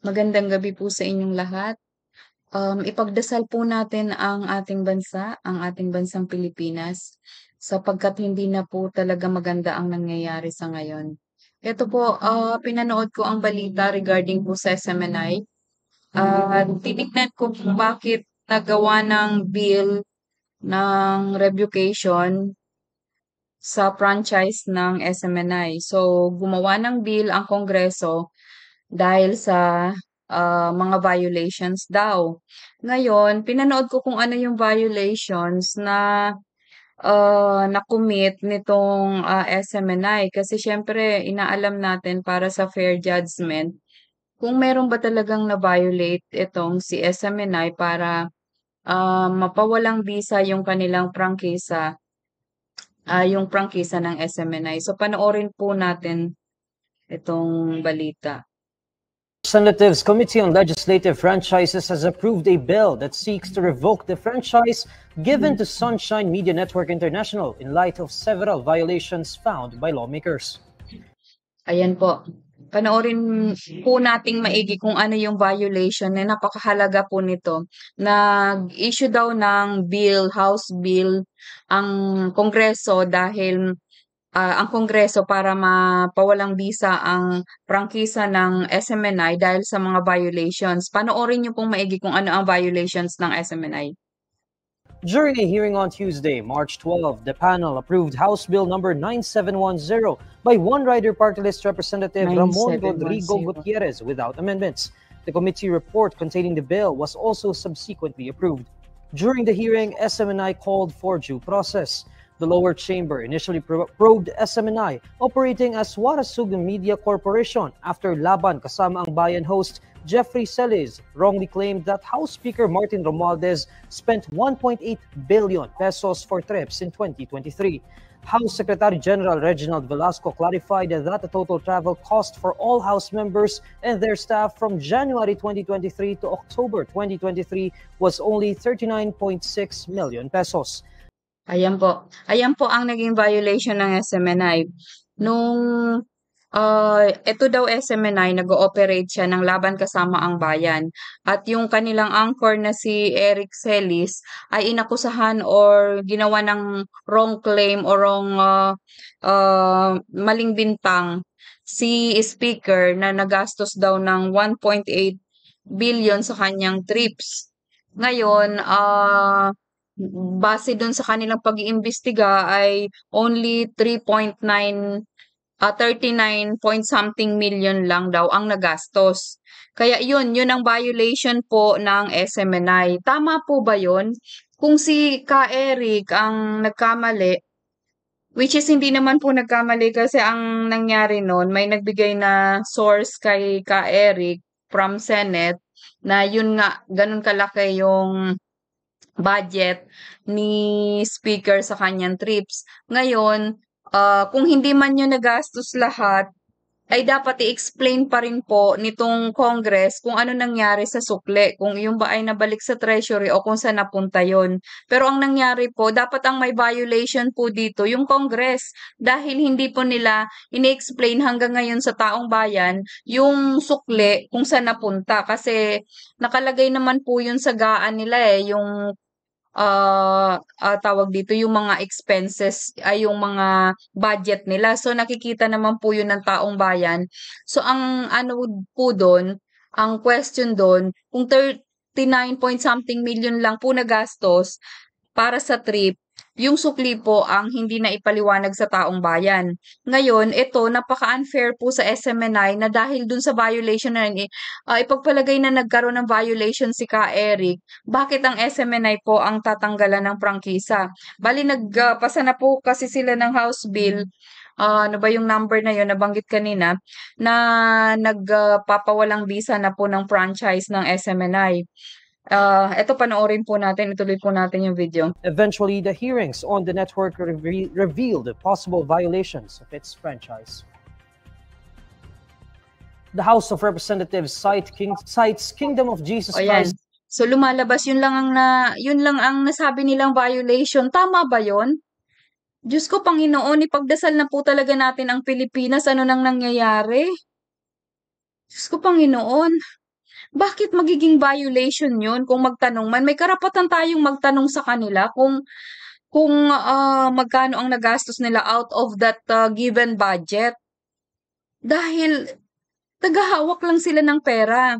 Magandang gabi po sa inyong lahat. Um, ipagdasal po natin ang ating bansa, ang ating bansang Pilipinas, sapagkat hindi na po talaga maganda ang nangyayari sa ngayon. Ito po, uh, pinanood ko ang balita regarding po sa SMNI. Uh, titignan ko po bakit nagawa ng bill ng revocation sa franchise ng SMNI. So, gumawa ng bill ang Kongreso dahil sa ah, mga violations daw. Ngayon, pinanood ko kung ano yung violations na ah, na-commit nitong ah, SMNI kasi syempre inaalam natin para sa fair judgment kung meron ba talagang na-violate itong si SMNI para ah, mapawalang bisa yung kanilang prangkisa, ah, yung prangkisa ng SMNI. So panoorin po natin itong balita. Representatives Committee on Legislative Franchises has approved a bill that seeks to revoke the franchise given to Sunshine Media Network International in light of several violations found by lawmakers. Ayan po. Panoorin po nating maigi kung ano yung violation na napakahalaga po nito. Nag-issue daw ng bill, House bill, ang Kongreso dahil uh, ang Kongreso para mapawalang bisa ang prangkisa ng SMNI dahil sa mga violations. Panoorin niyo pong maigi kung ano ang violations ng SMNI. During a hearing on Tuesday, March 12, the panel approved House Bill number 9710 by One Rider Party List Representative Ramon Rodrigo Gutierrez without amendments. The committee report containing the bill was also subsequently approved. During the hearing, SMNI called for due process. The lower chamber initially probed SMNI, operating as Warasug Media Corporation after Laban kasama ang Bayan host Jeffrey Celis wrongly claimed that House Speaker Martin Romualdez spent 1.8 billion pesos for trips in 2023. House Secretary General Reginald Velasco clarified that the total travel cost for all House members and their staff from January 2023 to October 2023 was only 39.6 million pesos. Ayan po. Ayan po ang naging violation ng SMNI. Nung uh, ah, ito daw SMNI, nag-ooperate siya ng laban kasama ang bayan. At yung kanilang anchor na si Eric Celis ay inakusahan or ginawa ng wrong claim or wrong uh, uh, maling bintang si speaker na nagastos daw ng 1.8 billion sa kanyang trips. Ngayon, uh, Base doon sa kanilang pag-iimbestiga ay only 3.9 uh, 39 point something million lang daw ang nagastos. Kaya yun, yun ang violation po ng SMNI. Tama po ba yun? Kung si Ka Eric ang nagkamali, Which is hindi naman po nagkamali kasi ang nangyari noon, may nagbigay na source kay Ka Eric from Senate na yun nga, ganun kalaki yung budget ni speaker sa kanyang trips. Ngayon, uh, kung hindi man nyo nagastos lahat, ay dapat i-explain pa rin po nitong Congress kung ano nangyari sa sukle, kung yung ba ay nabalik sa Treasury o kung saan napunta yon. Pero ang nangyari po, dapat ang may violation po dito yung Congress dahil hindi po nila ini-explain hanggang ngayon sa taong bayan yung sukle kung saan napunta kasi nakalagay naman po yun sa gaan nila eh, yung ah, ah, tawag dito, yung mga expenses, ay yung mga budget nila. So, nakikita naman po yun ng taong bayan. So, ang ano po doon, ang question doon, kung 39 point something million lang po nagastos para sa trip, yung sukli po ang hindi na ipaliwanag sa taong bayan. Ngayon, ito napaka-unfair po sa SMNI na dahil dun sa violation na uh, ipagpalagay na nagkaroon ng violation si Ka Eric, bakit ang SMNI po ang tatanggalan ng prangkisa? Bali nagpasa uh, na po kasi sila ng House Bill uh, ano ba yung number na yon nabanggit kanina na nagpapawalang uh, visa na po ng franchise ng SMNI. Uh, ah, ito, panoorin po natin, ituloy po natin yung video. Eventually, the hearings on the network re- revealed possible violations of its franchise. The House of Representatives cite King, cites Kingdom of Jesus o oh, Christ. So lumalabas yun lang ang na, yun lang ang nasabi nilang violation. Tama ba 'yon? Diyos ko Panginoon, ipagdasal na po talaga natin ang Pilipinas. Ano nang nangyayari? Diyos ko Panginoon bakit magiging violation yun kung magtanong man? May karapatan tayong magtanong sa kanila kung kung uh, magkano ang nagastos nila out of that uh, given budget. Dahil tagahawak lang sila ng pera.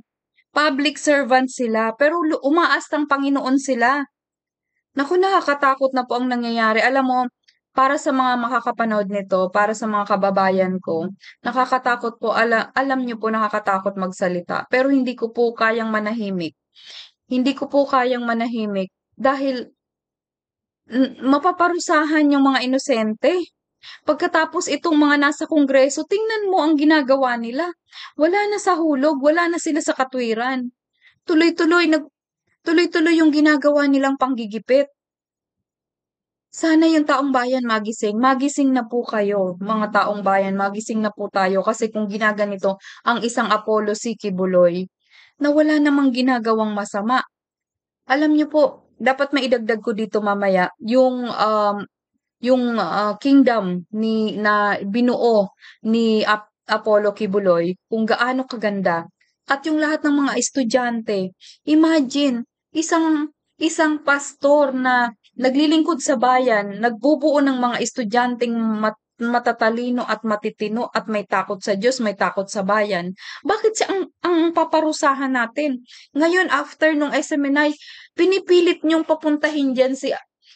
Public servant sila, pero umaastang Panginoon sila. Naku, nakakatakot na po ang nangyayari. Alam mo, para sa mga makakapanood nito, para sa mga kababayan ko, nakakatakot po, ala, alam niyo po nakakatakot magsalita, pero hindi ko po kayang manahimik. Hindi ko po kayang manahimik dahil mapaparusahan yung mga inosente. Pagkatapos itong mga nasa kongreso, tingnan mo ang ginagawa nila. Wala na sa hulog, wala na sila sa katwiran. Tuloy-tuloy nag tuloy-tuloy yung ginagawa nilang panggigipit. Sana yung taong bayan magising. Magising na po kayo, mga taong bayan. Magising na po tayo kasi kung ginaganito ang isang Apollo si Kibuloy na wala namang ginagawang masama. Alam niyo po, dapat maidagdag ko dito mamaya yung um, yung uh, kingdom ni na binuo ni Ap- Apollo Kibuloy kung gaano kaganda at yung lahat ng mga estudyante. Imagine isang isang pastor na naglilingkod sa bayan, nagbubuo ng mga estudyanteng mat matatalino at matitino at may takot sa Diyos, may takot sa bayan. Bakit siya ang, ang paparusahan natin? Ngayon, after nung SMNI, pinipilit niyong papuntahin dyan si,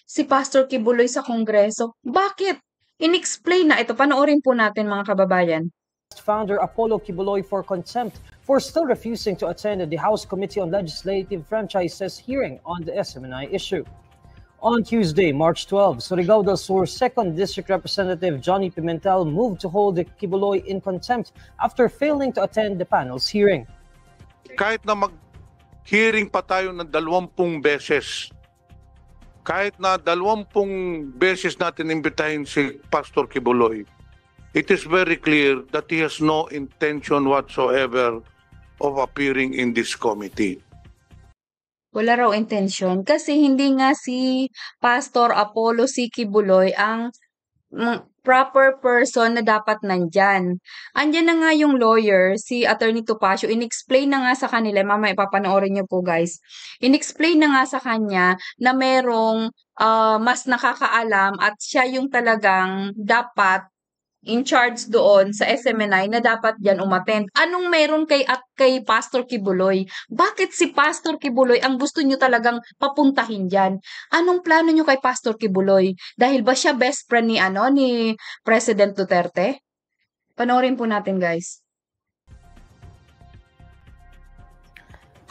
si Pastor Kibuloy sa Kongreso. Bakit? Inexplain na ito. Panoorin po natin mga kababayan. Founder Apollo Kibuloy for contempt for still refusing to attend the House Committee on Legislative Franchises hearing on the SMNI issue. On Tuesday, March 12, Surigao Sur 2nd District Representative Johnny Pimentel moved to hold Kibuloy in contempt after failing to attend the panel's hearing. Kahit na mag-hearing pa tayo ng 20 beses, kahit na 20 beses natin imbitahin si Pastor Kibuloy, it is very clear that he has no intention whatsoever of appearing in this committee. Wala raw intention. kasi hindi nga si Pastor Apollo C. Kibuloy ang proper person na dapat nandyan. Andyan na nga yung lawyer, si Attorney Tupacio, inexplain na nga sa kanila, mama ipapanoorin niyo po guys, inexplain na nga sa kanya na merong uh, mas nakakaalam at siya yung talagang dapat in charge doon sa SMNI na dapat diyan umattend. Anong meron kay at kay Pastor Kibuloy? Bakit si Pastor Kibuloy ang gusto niyo talagang papuntahin diyan? Anong plano niyo kay Pastor Kibuloy? Dahil ba siya best friend ni ano ni President Duterte? Panoorin po natin guys.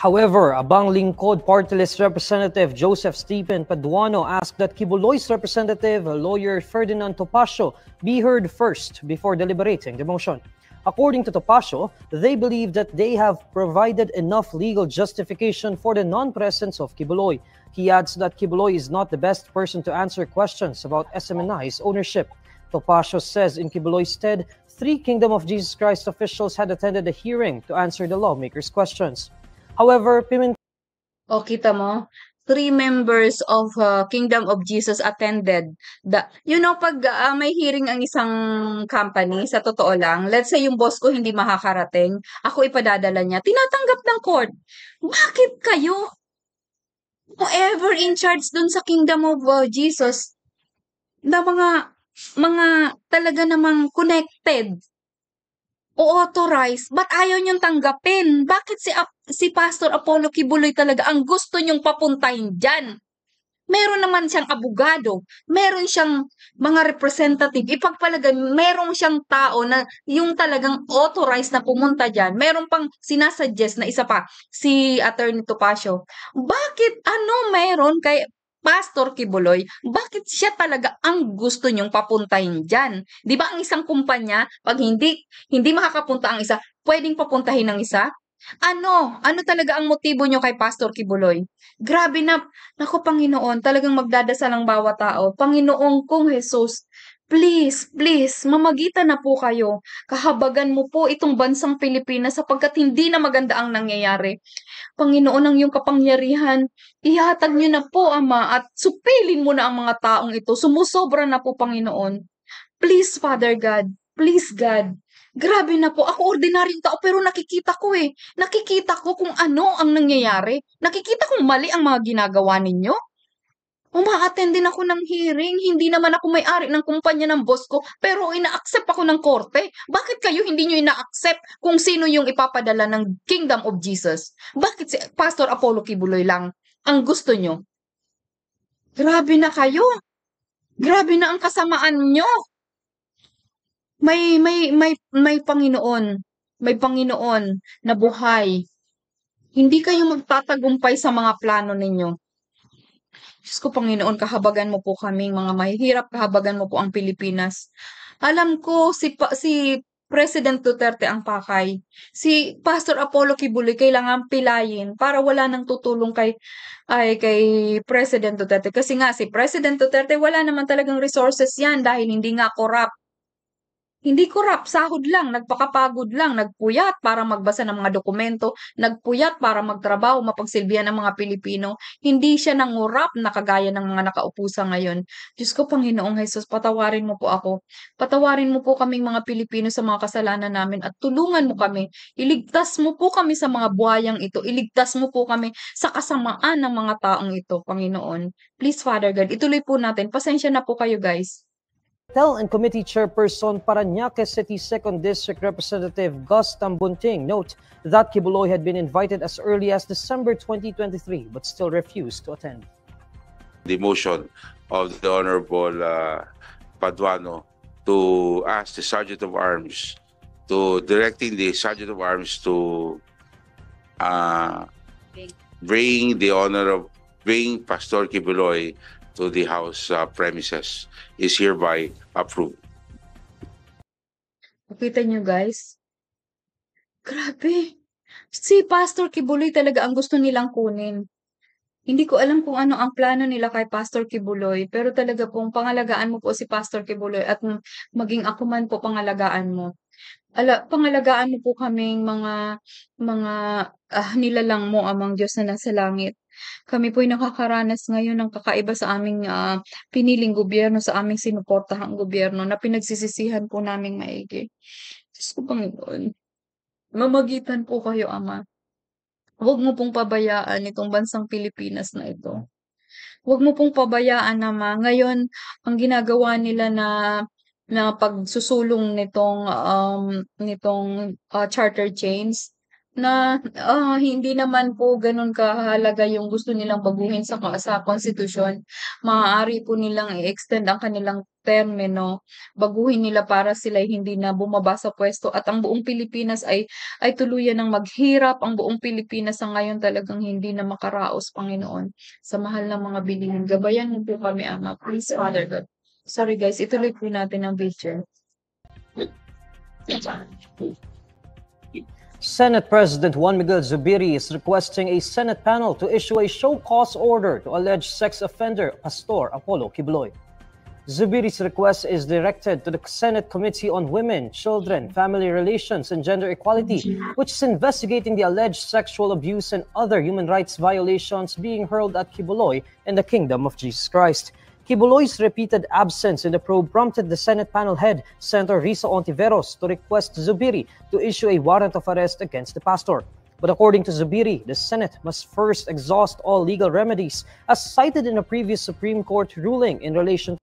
However, Abang Lingkod Party List Representative Joseph Stephen Paduano asked that Kibuloy's representative, lawyer Ferdinand Topacio, be heard first before deliberating the motion. According to Topacio, they believe that they have provided enough legal justification for the non-presence of Kibuloy. He adds that Kibuloy is not the best person to answer questions about SMNI's ownership. Topacio says in Kibuloy's stead, three Kingdom of Jesus Christ officials had attended the hearing to answer the lawmakers' questions. However, Pimentel... O, kita mo? three members of uh, Kingdom of Jesus attended the you know pag uh, may hearing ang isang company sa totoo lang let's say yung boss ko hindi makakarating ako ipadadala niya tinatanggap ng court bakit kayo whoever in charge dun sa Kingdom of uh, Jesus na mga mga talaga namang connected o-authorize, ba't ayaw niyong tanggapin? Bakit si, si Pastor Apollo Kibuloy talaga ang gusto niyong papuntahin diyan? Meron naman siyang abogado, meron siyang mga representative, ipagpalagay, meron siyang tao na yung talagang authorized na pumunta diyan. Meron pang sinasuggest na isa pa, si Attorney Topacio. Bakit, ano meron kay Pastor Kibuloy, bakit siya talaga ang gusto niyong papuntahin dyan? Di ba ang isang kumpanya, pag hindi, hindi makakapunta ang isa, pwedeng papuntahin ng isa? Ano? Ano talaga ang motibo niyo kay Pastor Kibuloy? Grabe na, nako Panginoon, talagang magdadasal ang bawat tao. Panginoong kong Jesus, Please, please, mamagitan na po kayo. Kahabagan mo po itong bansang Pilipinas sapagkat hindi na maganda ang nangyayari. Panginoon ang iyong kapangyarihan, ihatag niyo na po, Ama, at supilin mo na ang mga taong ito. Sumusobra na po, Panginoon. Please, Father God. Please, God. Grabe na po, ako ordinaryong tao pero nakikita ko eh. Nakikita ko kung ano ang nangyayari. Nakikita kong mali ang mga ginagawa ninyo. Umaattend din ako ng hearing. Hindi naman ako may-ari ng kumpanya ng boss ko, pero ina-accept ako ng korte. Bakit kayo hindi nyo ina-accept kung sino yung ipapadala ng Kingdom of Jesus? Bakit si Pastor Apollo Kibuloy lang ang gusto nyo? Grabe na kayo. Grabe na ang kasamaan nyo. May may may may Panginoon, may Panginoon na buhay. Hindi kayo magtatagumpay sa mga plano ninyo. Diyos ko Panginoon, kahabagan mo po kaming mga mahihirap, kahabagan mo po ang Pilipinas. Alam ko si pa, si President Duterte ang pakay. Si Pastor Apollo Kibuloy kailangan pilayin para wala nang tutulong kay ay kay President Duterte kasi nga si President Duterte wala naman talagang resources yan dahil hindi nga corrupt. Hindi ko rap, sahod lang, nagpakapagod lang, nagpuyat para magbasa ng mga dokumento, nagpuyat para magtrabaho, mapagsilbihan ng mga Pilipino. Hindi siya nangurap na kagaya ng mga nakaupo sa ngayon. Diyos ko, Panginoong Jesus, patawarin mo po ako. Patawarin mo po kaming mga Pilipino sa mga kasalanan namin at tulungan mo kami. Iligtas mo po kami sa mga buhayang ito. Iligtas mo po kami sa kasamaan ng mga taong ito, Panginoon. Please, Father God, ituloy po natin. Pasensya na po kayo, guys. Tell and Committee Chairperson Parañaque City 2nd District Representative Gus Tambunting note that Kibuloy had been invited as early as December 2023 but still refused to attend. The motion of the Honorable uh, Paduano to ask the Sergeant of Arms to directing the Sergeant of Arms to uh, bring the honor of bring Pastor Kibuloy to the House uh, premises is hereby approved. Makita niyo guys? Grabe! Si Pastor Kibuloy talaga ang gusto nilang kunin. Hindi ko alam kung ano ang plano nila kay Pastor Kibuloy, pero talaga pong pangalagaan mo po si Pastor Kibuloy at maging ako man po pangalagaan mo ala pangalagaan mo po kaming mga mga ah, nilalang mo amang Diyos na nasa langit. Kami po ay nakakaranas ngayon ng kakaiba sa aming ah, piniling gobyerno, sa aming sinuportahang gobyerno na pinagsisisihan po naming maigi. Diyos ko, Panginoon, mamagitan po kayo, Ama. Huwag mo pong pabayaan itong bansang Pilipinas na ito. Huwag mo pong pabayaan, Ama. Ngayon, ang ginagawa nila na na pagsusulong nitong, um, nitong ah, charter chains na ah, hindi naman po ganun kahalaga yung gusto nilang baguhin sa, ka- sa konstitusyon. Maaari po nilang i-extend ang kanilang termino, baguhin nila para sila ay hindi na bumaba sa pwesto at ang buong Pilipinas ay, ay tuluyan ng maghirap. Ang buong Pilipinas sa ngayon talagang hindi na makaraos, Panginoon. Sa mahal ng mga bilihin, gabayan mo po kami, Ama. Please, Father God. Sorry guys, ituloy po natin ang picture. Senate President Juan Miguel Zubiri is requesting a Senate panel to issue a show cause order to alleged sex offender Pastor Apollo Kibloy. Zubiri's request is directed to the Senate Committee on Women, Children, Family Relations, and Gender Equality, which is investigating the alleged sexual abuse and other human rights violations being hurled at Kibloy and the Kingdom of Jesus Christ. Kibuloy's repeated absence in the probe prompted the Senate panel head, Senator Risa Ontiveros, to request Zubiri to issue a warrant of arrest against the pastor. But according to Zubiri, the Senate must first exhaust all legal remedies as cited in a previous Supreme Court ruling in relation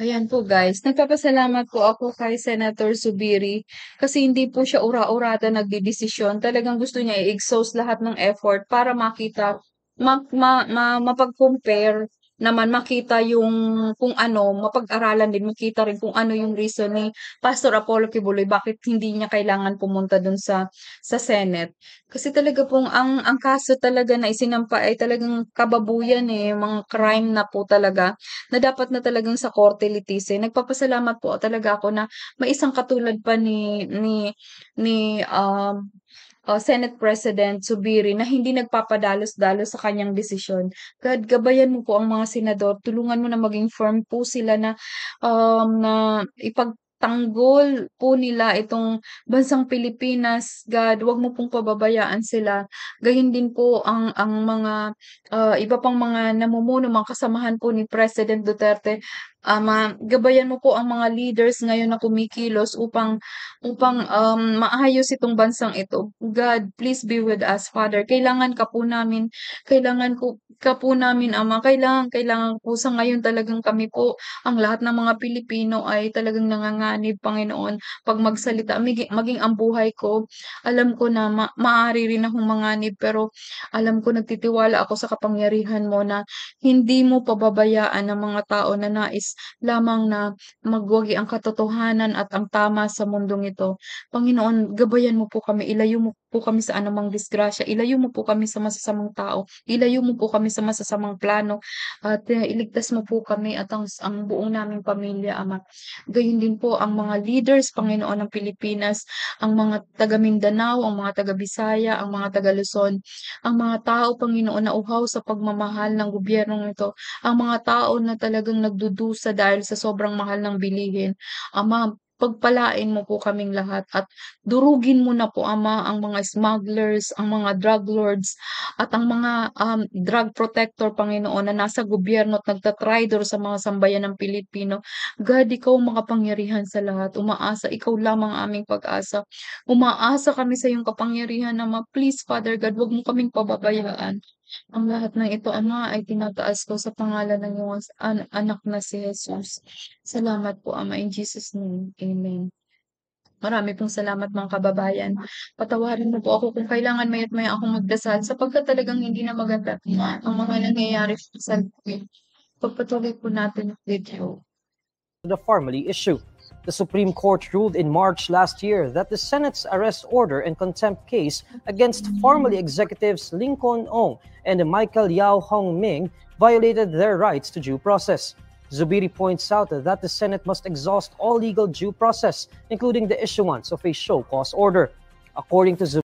Ayan po guys, nagpapasalamat po ako kay Senator Zubiri kasi hindi po siya ura-urata nagdidesisyon. Talagang gusto niya i-exhaust lahat ng effort para makita, ma, ma, ma, mapag-compare naman makita yung kung ano, mapag-aralan din, makita rin kung ano yung reason ni Pastor Apollo Kibuloy bakit hindi niya kailangan pumunta dun sa sa Senate. Kasi talaga pong ang ang kaso talaga na isinampa ay talagang kababuyan eh, mga crime na po talaga na dapat na talagang sa korte litisin. Nagpapasalamat po talaga ako na may isang katulad pa ni ni ni um, uh, Senate President Subiri na hindi nagpapadalos-dalos sa kanyang desisyon. God, gabayan mo po ang mga senador, tulungan mo na maging firm po sila na, um, na ipagtanggol po nila itong bansang Pilipinas. God, wag mo pong pababayaan sila. Gayun din po ang ang mga uh, iba pang mga namumuno, mga kasamahan po ni President Duterte. Ama, gabayan mo po ang mga leaders ngayon na kumikilos upang upang um, maayos itong bansang ito. God, please be with us, Father. Kailangan ka po namin, kailangan ko ka po namin, Ama. Kailangan, kailangan po sa ngayon talagang kami po, ang lahat ng mga Pilipino ay talagang nanganganib, Panginoon. Pag magsalita, maging, maging ang buhay ko, alam ko na ma maaari rin akong manganib, pero alam ko nagtitiwala ako sa kapangyarihan mo na hindi mo pababayaan ang mga tao na nais lamang na magwagi ang katotohanan at ang tama sa mundong ito. Panginoon, gabayan mo po kami, ilayo mo po kami sa anumang disgrasya. Ilayo mo po kami sa masasamang tao. Ilayo mo po kami sa masasamang plano. At uh, iligtas mo po kami at ang, ang buong naming pamilya, Ama. Gayun din po ang mga leaders, Panginoon ng Pilipinas, ang mga taga Mindanao, ang mga taga Bisaya, ang mga taga Luzon, ang mga tao, Panginoon, na uhaw sa pagmamahal ng gobyernong ito, ang mga tao na talagang nagdudusa dahil sa sobrang mahal ng bilihin. Ama, pagpalain mo po kaming lahat at durugin mo na po Ama ang mga smugglers, ang mga drug lords at ang mga um, drug protector Panginoon na nasa gobyerno at nagtatridor sa mga sambayan ng Pilipino. God, ikaw ang makapangyarihan sa lahat. Umaasa, ikaw lamang aming pag-asa. Umaasa kami sa iyong kapangyarihan na please Father God, wag mo kaming pababayaan. Ang lahat ng ito, Ama, ay tinataas ko sa pangalan ng iyong an- anak na si Jesus. Salamat po, Ama, in Jesus' name. Amen. Marami pong salamat mga kababayan. Patawarin mo po ako kung kailangan may at may akong magdasal sapagkat talagang hindi na maganda ang mga nangyayari sa salpin. Pagpatuloy po natin ang video. The formally issue. The Supreme Court ruled in March last year that the Senate's arrest order and contempt case against formerly executives Lincoln Ong and Michael Yao Hong Ming violated their rights to due process. Zubiri points out that the Senate must exhaust all legal due process, including the issuance of a show cause order. According to Zubiri,